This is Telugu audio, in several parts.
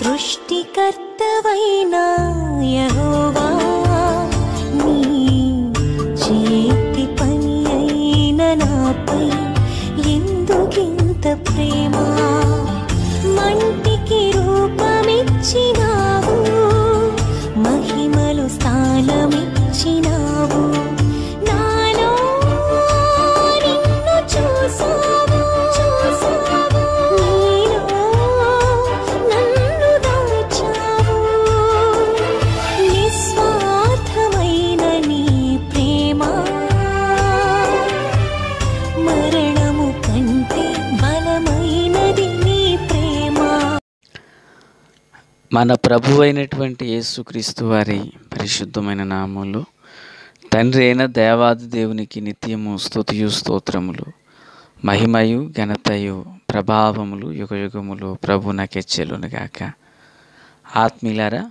సృష్టికర్తవైన యహోవా నీ చేతి పని అయిన నాపై ఎందుకింత ప్రేమా మన ప్రభు అయినటువంటి యేసుక్రీస్తు వారి పరిశుద్ధమైన నామములు తండ్రి అయిన దేవాది దేవునికి నిత్యము స్థుతియు స్తోత్రములు మహిమయు ఘనతయు ప్రభావములు యుగయుగములు ప్రభు నాకెచ్చేలునుగాక ఆత్మీయులారా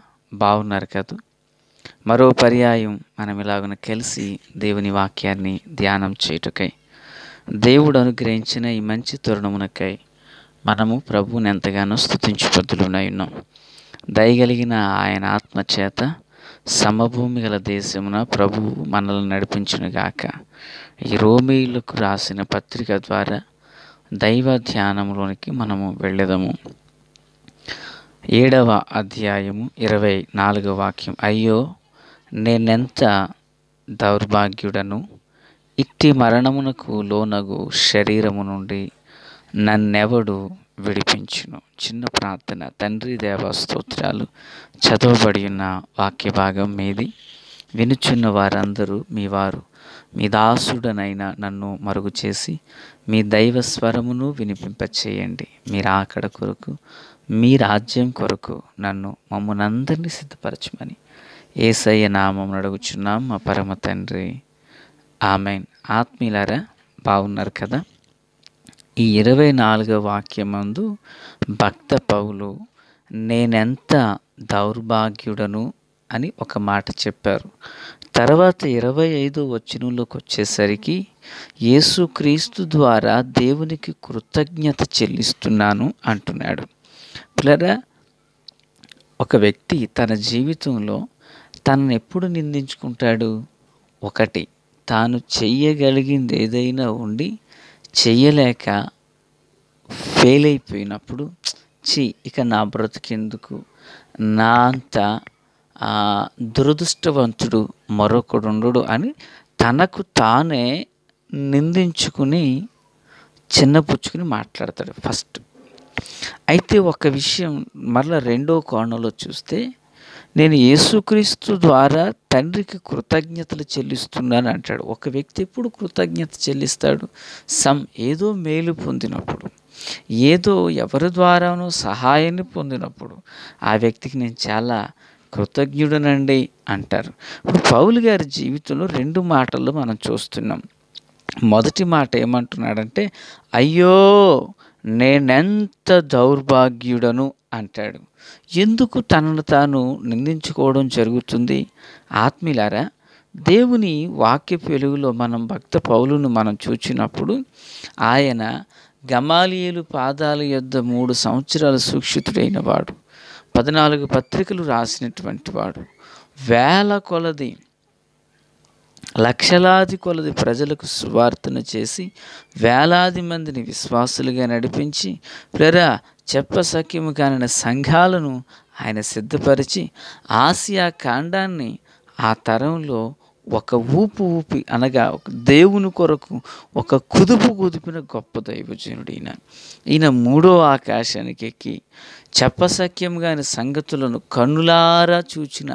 బాగున్నారు కదూ మరో పర్యాయం మనం ఇలాగున కలిసి దేవుని వాక్యాన్ని ధ్యానం చేయుటకై దేవుడు అనుగ్రహించిన ఈ మంచి తరుణమునకై మనము ప్రభువుని ఎంతగానో స్థుతించుబద్దులునై ఉన్నాం దయగలిగిన ఆయన ఆత్మచేత సమభూమి గల దేశమున ప్రభువు మనల్ని గాక ఈ రోమీలకు రాసిన పత్రిక ద్వారా దైవ ధ్యానంలోనికి మనము వెళ్ళదము ఏడవ అధ్యాయము ఇరవై నాలుగవ వాక్యం అయ్యో నేనెంత దౌర్భాగ్యుడను ఇట్టి మరణమునకు లోనగు శరీరము నుండి నన్నెవడు విడిపించును చిన్న ప్రార్థన తండ్రి దేవ స్తోత్రాలు చదవబడి ఉన్న వాక్య భాగం మీది వినుచున్న వారందరూ మీ వారు మీ దాసుడనైనా నన్ను మరుగు చేసి మీ దైవ స్వరమును వినిపింపచేయండి మీరు ఆకడ కొరకు మీ రాజ్యం కొరకు నన్ను మమ్మల్నందరినీ సిద్ధపరచమని ఏసయ్య నామం అడుగుచున్నాం మా పరమ తండ్రి ఆమెన్ ఆత్మీయులారా బాగున్నారు కదా ఈ ఇరవై నాలుగవ వాక్యమందు భక్త పౌలు నేనెంత దౌర్భాగ్యుడను అని ఒక మాట చెప్పారు తర్వాత ఇరవై ఐదు వచనంలోకి వచ్చేసరికి యేసుక్రీస్తు ద్వారా దేవునికి కృతజ్ఞత చెల్లిస్తున్నాను అంటున్నాడు పిల్లరా ఒక వ్యక్తి తన జీవితంలో తనను ఎప్పుడు నిందించుకుంటాడు ఒకటి తాను చెయ్యగలిగింది ఏదైనా ఉండి చేయలేక ఫెయిల్ అయిపోయినప్పుడు చీ ఇక నా బ్రతికెందుకు నా అంత దురదృష్టవంతుడు మరొకడు ఉండడు అని తనకు తానే నిందించుకుని చిన్నపుచ్చుకుని మాట్లాడతాడు ఫస్ట్ అయితే ఒక విషయం మరలా రెండో కోణంలో చూస్తే నేను యేసుక్రీస్తు ద్వారా తండ్రికి కృతజ్ఞతలు చెల్లిస్తున్నాను అంటాడు ఒక వ్యక్తి ఎప్పుడు కృతజ్ఞత చెల్లిస్తాడు సమ్ ఏదో మేలు పొందినప్పుడు ఏదో ఎవరి ద్వారానో సహాయాన్ని పొందినప్పుడు ఆ వ్యక్తికి నేను చాలా కృతజ్ఞుడనండి అంటారు ఇప్పుడు పౌలు గారి జీవితంలో రెండు మాటలు మనం చూస్తున్నాం మొదటి మాట ఏమంటున్నాడంటే అయ్యో నేనెంత దౌర్భాగ్యుడను అంటాడు ఎందుకు తనను తాను నిందించుకోవడం జరుగుతుంది ఆత్మీలారా దేవుని వాక్య పెలుగులో మనం భక్త పౌలును మనం చూచినప్పుడు ఆయన గమాలియలు పాదాల యొద్ద మూడు సంవత్సరాల సుక్షితుడైన వాడు పద్నాలుగు పత్రికలు రాసినటువంటి వాడు వేల కొలది లక్షలాది కొలది ప్రజలకు సువార్తను చేసి వేలాది మందిని విశ్వాసులుగా నడిపించి ప్రరా చెప్ప సఖ్యము కాని సంఘాలను ఆయన సిద్ధపరిచి ఆసియా కాండాన్ని ఆ తరంలో ఒక ఊపు ఊపి అనగా ఒక దేవుని కొరకు ఒక కుదుపు కుదిపిన గొప్ప దైవజనుడు ఈయన ఈయన మూడో ఆకాశానికి ఎక్కి కాని సంగతులను కన్నులారా చూచిన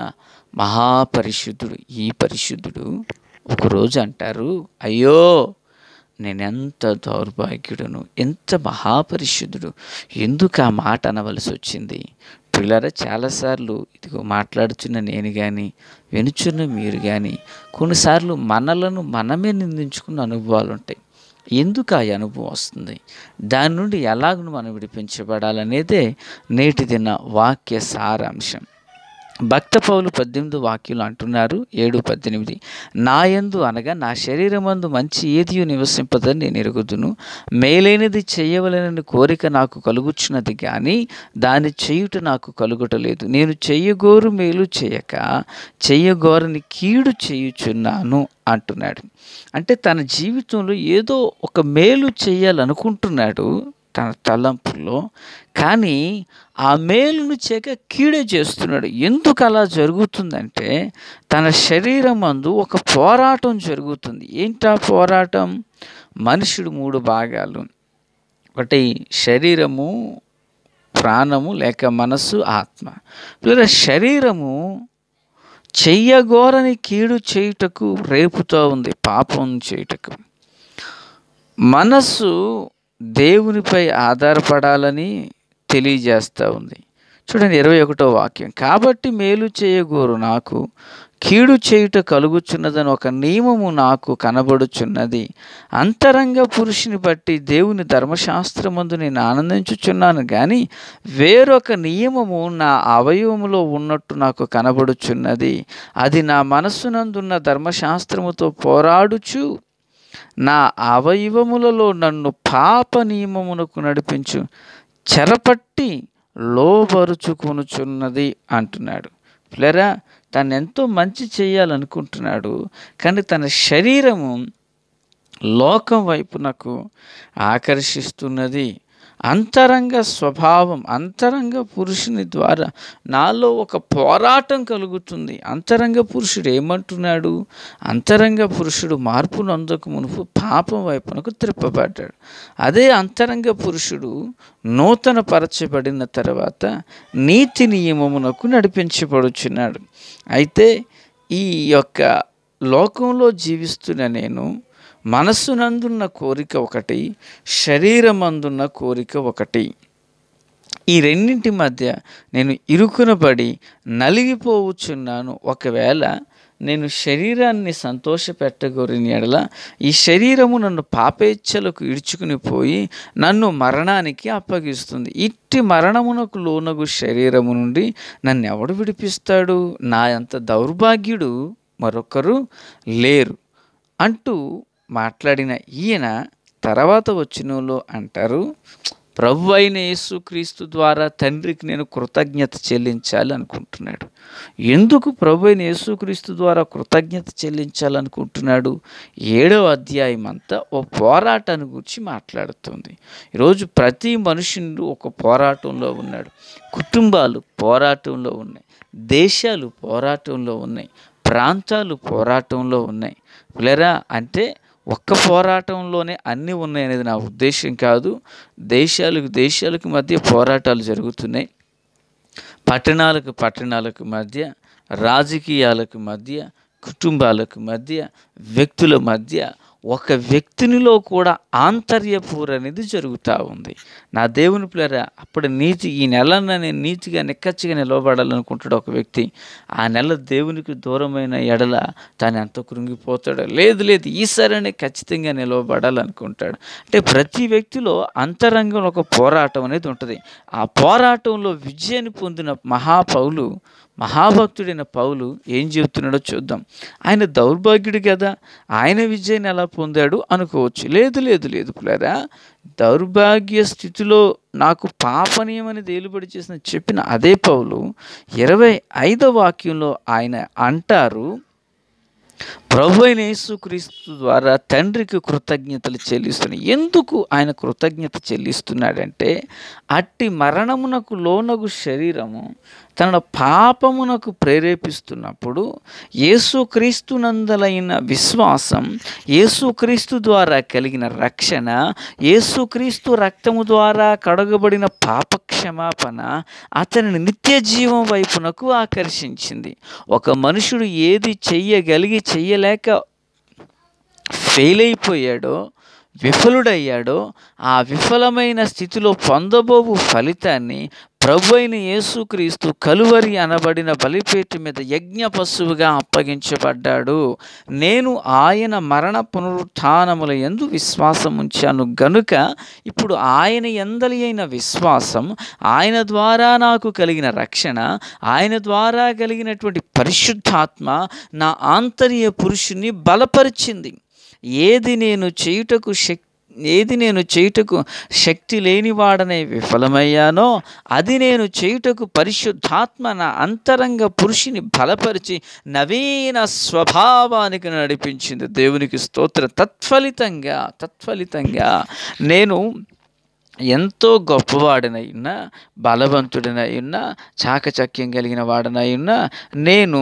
మహాపరిశుద్ధుడు ఈ పరిశుద్ధుడు ఒకరోజు అంటారు అయ్యో నేనెంత దౌర్భాగ్యుడును ఎంత మహాపరిశుద్ధుడు ఎందుకు ఆ మాట అనవలసి వచ్చింది పిల్లరా చాలాసార్లు ఇదిగో మాట్లాడుచున్న నేను కానీ వినుచున్న మీరు కానీ కొన్నిసార్లు మనలను మనమే నిందించుకున్న అనుభవాలు ఉంటాయి ఎందుకు ఆ అనుభవం వస్తుంది దాని నుండి ఎలాగను మనం విడిపించబడాలనేదే నేటి దిన వాక్య సారాంశం భక్త పౌలు పద్దెనిమిది వాక్యులు అంటున్నారు ఏడు పద్దెనిమిది నాయందు అనగా నా శరీరమందు మంచి ఏది నివసింపదని నేను ఎరుగుదును మేలైనది చేయవలనని కోరిక నాకు కలుగుచున్నది కానీ దాన్ని చేయుట నాకు కలుగుటలేదు నేను చెయ్యగోరు మేలు చేయక చెయ్యగోరని కీడు చేయుచున్నాను అంటున్నాడు అంటే తన జీవితంలో ఏదో ఒక మేలు చేయాలనుకుంటున్నాడు తన తలంపుల్లో కానీ ఆ మేలును చేక కీడే చేస్తున్నాడు ఎందుకు అలా జరుగుతుందంటే తన శరీరం అందు ఒక పోరాటం జరుగుతుంది ఏంటా పోరాటం మనుషుడు మూడు భాగాలు ఒకటి శరీరము ప్రాణము లేక మనస్సు ఆత్మ లేదా శరీరము చెయ్యగోరని కీడు చేయుటకు రేపుతో ఉంది పాపం చేయుటకు మనస్సు దేవునిపై ఆధారపడాలని తెలియజేస్తూ ఉంది చూడండి ఇరవై ఒకటో వాక్యం కాబట్టి మేలు చేయగోరు నాకు కీడు చేయుట కలుగుచున్నదని ఒక నియమము నాకు కనబడుచున్నది అంతరంగ పురుషుని బట్టి దేవుని ధర్మశాస్త్రమందు నేను ఆనందించుచున్నాను కానీ వేరొక నియమము నా అవయవములో ఉన్నట్టు నాకు కనబడుచున్నది అది నా మనస్సునందున్న ధర్మశాస్త్రముతో పోరాడుచు నా అవయవములలో నన్ను పాప నియమమునకు నడిపించు చెరపట్టి లోబరుచుకొనుచున్నది అంటున్నాడు పిల్లరా తను ఎంతో మంచి చేయాలనుకుంటున్నాడు కానీ తన శరీరము లోకం వైపునకు ఆకర్షిస్తున్నది అంతరంగ స్వభావం అంతరంగ పురుషుని ద్వారా నాలో ఒక పోరాటం కలుగుతుంది అంతరంగ పురుషుడు ఏమంటున్నాడు అంతరంగ పురుషుడు మార్పును అందకు మునుపు పాపం వైపునకు త్రిప్పబడ్డాడు అదే అంతరంగ పురుషుడు నూతన పరచబడిన తర్వాత నీతి నియమమునకు నడిపించబడుచున్నాడు అయితే ఈ యొక్క లోకంలో జీవిస్తున్న నేను మనస్సునందున్న కోరిక ఒకటి శరీరమందున్న కోరిక ఒకటి ఈ రెండింటి మధ్య నేను ఇరుకున పడి నలిగిపోవచ్చున్నాను ఒకవేళ నేను శరీరాన్ని సంతోషపెట్టగోరిని ఎడల ఈ శరీరము నన్ను పాపేచ్ఛలకు ఇడుచుకుని పోయి నన్ను మరణానికి అప్పగిస్తుంది ఇట్టి మరణమునకు లోనగు శరీరము నుండి నన్ను ఎవడు విడిపిస్తాడు నా అంత దౌర్భాగ్యుడు మరొకరు లేరు అంటూ మాట్లాడిన ఈయన తర్వాత వచ్చినోళ్ళు అంటారు ప్రభు అయిన యేసుక్రీస్తు ద్వారా తండ్రికి నేను కృతజ్ఞత చెల్లించాలి అనుకుంటున్నాడు ఎందుకు ప్రభు అయిన యేసుక్రీస్తు ద్వారా కృతజ్ఞత చెల్లించాలనుకుంటున్నాడు ఏడవ అధ్యాయం అంతా ఓ పోరాటాన్ని గురించి మాట్లాడుతుంది ఈరోజు ప్రతి మనుషుడు ఒక పోరాటంలో ఉన్నాడు కుటుంబాలు పోరాటంలో ఉన్నాయి దేశాలు పోరాటంలో ఉన్నాయి ప్రాంతాలు పోరాటంలో ఉన్నాయి పిల్లరా అంటే ఒక్క పోరాటంలోనే అన్నీ ఉన్నాయనేది నా ఉద్దేశం కాదు దేశాలకు దేశాలకు మధ్య పోరాటాలు జరుగుతున్నాయి పట్టణాలకు పట్టణాలకు మధ్య రాజకీయాలకు మధ్య కుటుంబాలకు మధ్య వ్యక్తుల మధ్య ఒక వ్యక్తినిలో కూడా ఆంతర్యపూర్ అనేది జరుగుతూ ఉంది నా దేవుని పిల్లరా అప్పుడు నీతి ఈ నెలను నేను నీతిగా నిక్కచ్చిగా నిలవబడాలనుకుంటాడు ఒక వ్యక్తి ఆ నెల దేవునికి దూరమైన ఎడల తాను ఎంత కృంగిపోతాడు లేదు లేదు ఈసారనే ఖచ్చితంగా నిలవబడాలనుకుంటాడు అంటే ప్రతి వ్యక్తిలో అంతరంగంలో ఒక పోరాటం అనేది ఉంటుంది ఆ పోరాటంలో విజయాన్ని పొందిన మహాపౌలు మహాభక్తుడైన పౌలు ఏం చెబుతున్నాడో చూద్దాం ఆయన దౌర్భాగ్యుడు కదా ఆయన విజయాన్ని ఎలా పొందాడు అనుకోవచ్చు లేదు లేదు లేదు పులారా దౌర్భాగ్య స్థితిలో నాకు పాపనీయమని తేలుబడి చేసిన చెప్పిన అదే పౌలు ఇరవై ఐదో వాక్యంలో ఆయన అంటారు ప్రభు అయిన యేసుక్రీస్తు ద్వారా తండ్రికి కృతజ్ఞతలు చెల్లిస్తున్నాయి ఎందుకు ఆయన కృతజ్ఞత చెల్లిస్తున్నాడంటే అట్టి మరణమునకు లోనగు శరీరము తన పాపమునకు ప్రేరేపిస్తున్నప్పుడు నందలైన విశ్వాసం యేసుక్రీస్తు ద్వారా కలిగిన రక్షణ యేసుక్రీస్తు రక్తము ద్వారా కడగబడిన పాప క్షమాపణ అతనిని నిత్య జీవం వైపునకు ఆకర్షించింది ఒక మనుషుడు ఏది చెయ్యగలిగి చెయ్యలేక ఫెయిల్ అయిపోయాడో విఫలుడయ్యాడో ఆ విఫలమైన స్థితిలో పొందబోవు ఫలితాన్ని ప్రభు అయిన యేసుక్రీస్తు కలువరి అనబడిన బలిపేటి మీద యజ్ఞ పశువుగా అప్పగించబడ్డాడు నేను ఆయన మరణ పునరుత్నముల ఎందు విశ్వాసం ఉంచాను గనుక ఇప్పుడు ఆయన ఎందలి అయిన విశ్వాసం ఆయన ద్వారా నాకు కలిగిన రక్షణ ఆయన ద్వారా కలిగినటువంటి పరిశుద్ధాత్మ నా ఆంతర్య పురుషుని బలపరిచింది ఏది నేను చేయుటకు శక్తి ఏది నేను చేయుటకు శక్తి లేనివాడనే విఫలమయ్యానో అది నేను చేయుటకు పరిశుద్ధాత్మ నా అంతరంగ పురుషుని బలపరిచి నవీన స్వభావానికి నడిపించింది దేవునికి స్తోత్ర తత్ఫలితంగా తత్ఫలితంగా నేను ఎంతో గొప్పవాడినై ఉన్న బలవంతుడినై చాకచక్యం కలిగిన వాడనై నేను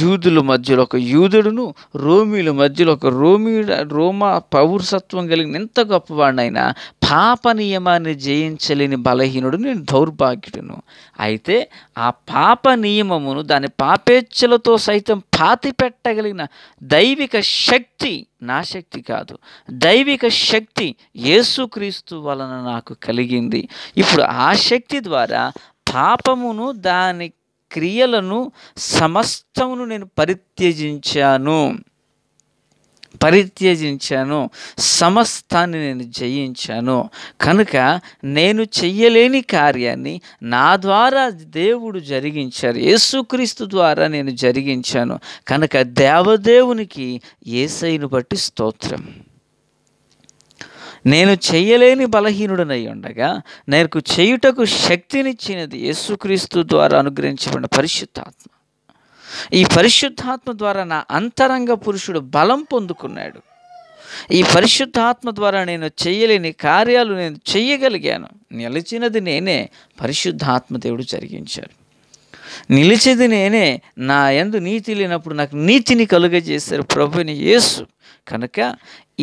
యూదుల మధ్యలో ఒక యూదుడును రోమిల మధ్యలో ఒక రోమి రోమా పౌరసత్వం కలిగిన ఎంత గొప్పవాడినైనా పాప నియమాన్ని జయించలేని బలహీనుడు నేను దౌర్భాగ్యుడును అయితే ఆ పాప నియమమును దాని పాపేచ్ఛలతో సైతం పాతి పెట్టగలిగిన దైవిక శక్తి నా శక్తి కాదు దైవిక శక్తి యేసుక్రీస్తు వలన నాకు కలిగింది ఇప్పుడు ఆ శక్తి ద్వారా పాపమును దాని క్రియలను సమస్తమును నేను పరిత్యజించాను పరిత్యజించాను సమస్తాన్ని నేను జయించాను కనుక నేను చెయ్యలేని కార్యాన్ని నా ద్వారా దేవుడు జరిగించారు యేసుక్రీస్తు ద్వారా నేను జరిగించాను కనుక దేవదేవునికి ఏసైను బట్టి స్తోత్రం నేను చేయలేని బలహీనుడనై ఉండగా నేను చేయుటకు శక్తినిచ్చినది యేసుక్రీస్తు ద్వారా అనుగ్రహించబడిన పరిశుద్ధాత్మ ఈ పరిశుద్ధాత్మ ద్వారా నా అంతరంగ పురుషుడు బలం పొందుకున్నాడు ఈ పరిశుద్ధాత్మ ద్వారా నేను చేయలేని కార్యాలు నేను చేయగలిగాను నిలిచినది నేనే పరిశుద్ధాత్మ దేవుడు జరిగించాడు నిలిచేది నేనే నా ఎందు నీతి లేనప్పుడు నాకు నీతిని కలుగజేశారు ప్రభుని యేసు కనుక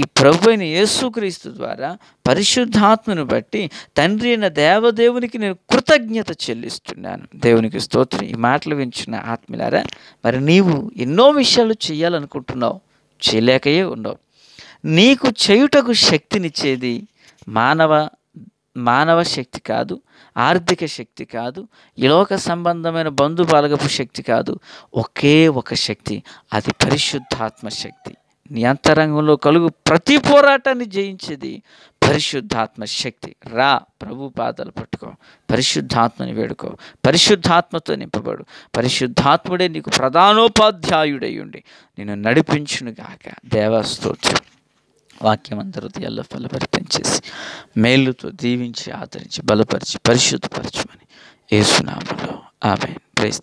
ఈ ప్రభు అయిన యేసుక్రీస్తు ద్వారా పరిశుద్ధాత్మను బట్టి తండ్రి అయిన దేవదేవునికి నేను కృతజ్ఞత చెల్లిస్తున్నాను దేవునికి స్తోత్రం ఈ మాటలు వించిన ఆత్మలారా మరి నీవు ఎన్నో విషయాలు చేయాలనుకుంటున్నావు చేయలేకయే ఉండవు నీకు చేయుటకు శక్తినిచ్చేది మానవ మానవ శక్తి కాదు ఆర్థిక శక్తి కాదు ఇలోక సంబంధమైన బంధుబాలగపు శక్తి కాదు ఒకే ఒక శక్తి అది పరిశుద్ధాత్మ శక్తి నీ అంతరంగంలో కలుగు ప్రతి పోరాటాన్ని జయించేది పరిశుద్ధాత్మ శక్తి రా ప్రభు పాదాలు పట్టుకో పరిశుద్ధాత్మని వేడుకో పరిశుద్ధాత్మతో నింపబడు పరిశుద్ధాత్ముడే నీకు ప్రధానోపాధ్యాయుడయ్యుండి నేను నడిపించునుగాక దేవస్తోత్రం వాక్యం అందరూ ఎల్ల ఫలపరిపించేసి చేసి మేలుతో దీవించి ఆదరించి బలపరిచి పరిశుద్ధపరచమని ఏసునామలో ఆమె ప్రైస్